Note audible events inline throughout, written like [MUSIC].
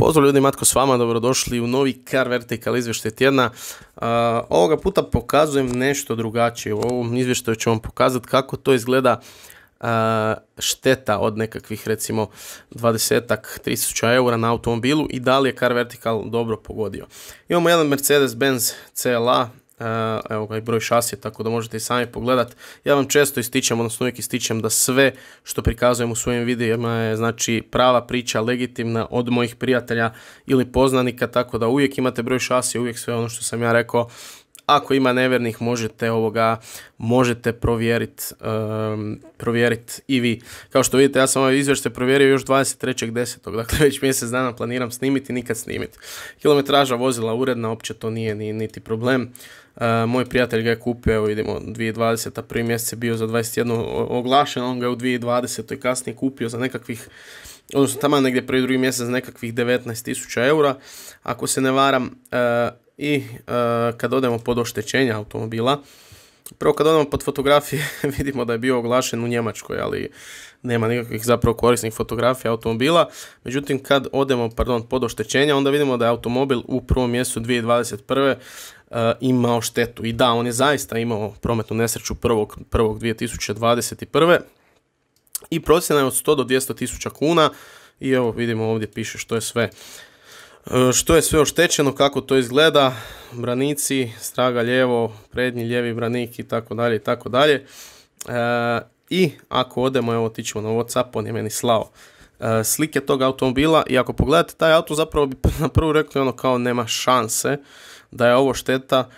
Pozdrav ljudi, Matko s vama, dobrodošli u novi Car Vertical izvještaj tjedna. ovoga puta pokazujem nešto drugačije. U ovom izvještaju ću vam pokazati kako to izgleda šteta od nekakvih recimo 20 eura na automobilu i da li je Car Vertical dobro pogodio. Imamo jedan Mercedes-Benz CLA E, evo ga i broj šasije, tako da možete i sami pogledat. Ja vam često ističem, odnosno uvijek ističem da sve što prikazujem u svojim videima je znači prava priča, legitimna od mojih prijatelja ili poznanika, tako da uvijek imate broj šasije, uvijek sve ono što sam ja rekao ako ima nevernih možete ovoga možete provjeriti um, provjerit i vi. Kao što vidite ja sam ovaj izvještaj provjerio još 23.10. Dakle već mjesec dana planiram snimiti i nikad snimiti. Kilometraža vozila uredna opće to nije ni, niti problem. E, moj prijatelj ga je kupio, evo vidimo 2020. prvi mjesec je bio za 21 oglašen, on ga je u 2020. i kasnije kupio za nekakvih odnosno tamo negdje prvi drugi mjesec nekakvih 19.000 eura, ako se ne varam, e, i e, kad odemo pod oštećenja automobila, Prvo kad odemo pod fotografije [LAUGHS] vidimo da je bio oglašen u Njemačkoj, ali nema nikakvih zapravo korisnih fotografija automobila. Međutim, kad odemo pardon, pod oštećenja, onda vidimo da je automobil u prvom mjesecu 2021. E, imao štetu. I da, on je zaista imao prometnu nesreću 1.1.2021. I procjena je od 100 do 200 kuna. I evo vidimo ovdje piše što je sve E, što je sve oštećeno, kako to izgleda, branici, straga lijevo, prednji lijevi branik i tako dalje i tako dalje. E, I ako odemo, evo ćemo na Whatsapp, on je meni slao e, slike tog automobila i ako pogledate taj auto zapravo bi [LAUGHS] na prvu rekli ono kao nema šanse da je ovo šteta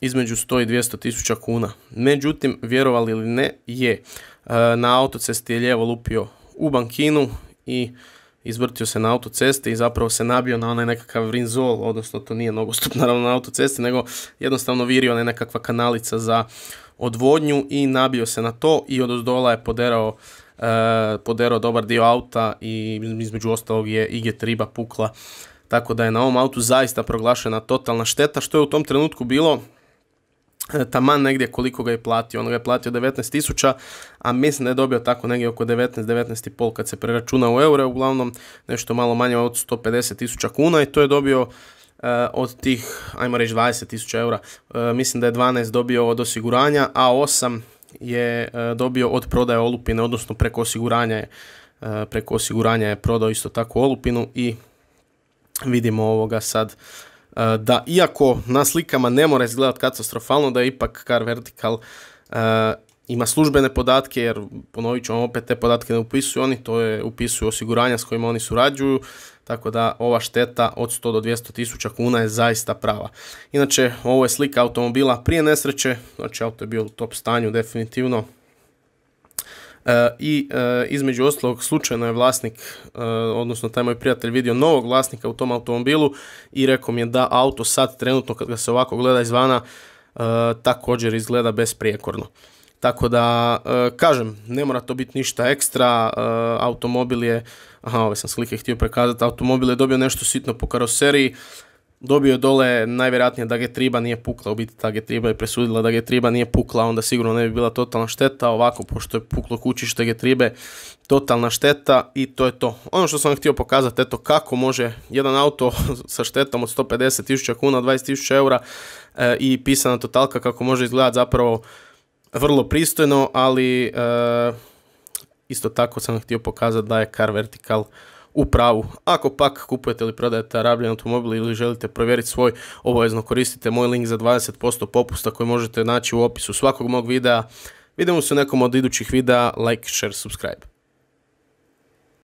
između 100 i 200 tisuća kuna. Međutim, vjerovali ili ne, je. Na autocesti je lijevo lupio u bankinu i izvrtio se na autocesti i zapravo se nabio na onaj nekakav rinzol, odnosno to nije nogostup [LAUGHS] naravno na autocesti, nego jednostavno virio onaj nekakva kanalica za odvodnju i nabio se na to i od je poderao e, poderao dobar dio auta i između ostalog je IG Triba pukla tako da je na ovom autu zaista proglašena totalna šteta što je u tom trenutku bilo E, taman negdje koliko ga je platio. On ga je platio 19.000, a mislim da je dobio tako negdje oko 19, 19,5 kad se preračuna u eure, uglavnom nešto malo manje od 150.000 kuna i to je dobio e, od tih, ajmo reći 20.000 eura, e, mislim da je 12 dobio od osiguranja, a 8 je dobio od prodaje olupine, odnosno preko osiguranja je, preko osiguranja je prodao isto tako olupinu i vidimo ovoga sad E, da iako na slikama ne mora izgledati katastrofalno, da je ipak Car Vertical e, ima službene podatke, jer ponovit ću vam opet te podatke ne upisuju oni, to je upisuju osiguranja s kojima oni surađuju, tako da ova šteta od 100 do 200 tisuća kuna je zaista prava. Inače, ovo je slika automobila prije nesreće, znači auto je bio u top stanju definitivno, E, i e, između ostalog slučajno je vlasnik, e, odnosno taj moj prijatelj vidio novog vlasnika u tom automobilu i rekao mi je da auto sad trenutno kad ga se ovako gleda izvana također izgleda besprijekorno. Tako da, kažem, ne mora to biti ništa ekstra, automobil je, aha, ove sam slike htio prekazati, automobil je dobio nešto sitno po karoseriji, dobio dole najvjerojatnije da triba nije pukla, u biti ta triba je presudila da triba nije pukla, onda sigurno ne bi bila totalna šteta, ovako pošto je puklo kućište tribe totalna šteta i to je to. Ono što sam vam htio pokazati, eto kako može jedan auto [LAUGHS] sa štetom od 150.000 kuna, 20.000 eura eh, i pisana totalka kako može izgledati zapravo vrlo pristojno, ali eh, isto tako sam htio pokazati da je Car Vertical u pravu. Ako pak kupujete ili prodajete rabljen automobil ili želite provjeriti svoj, obavezno koristite moj link za 20% popusta koji možete naći u opisu svakog mog videa. Vidimo se u nekom od idućih videa, like, share, subscribe.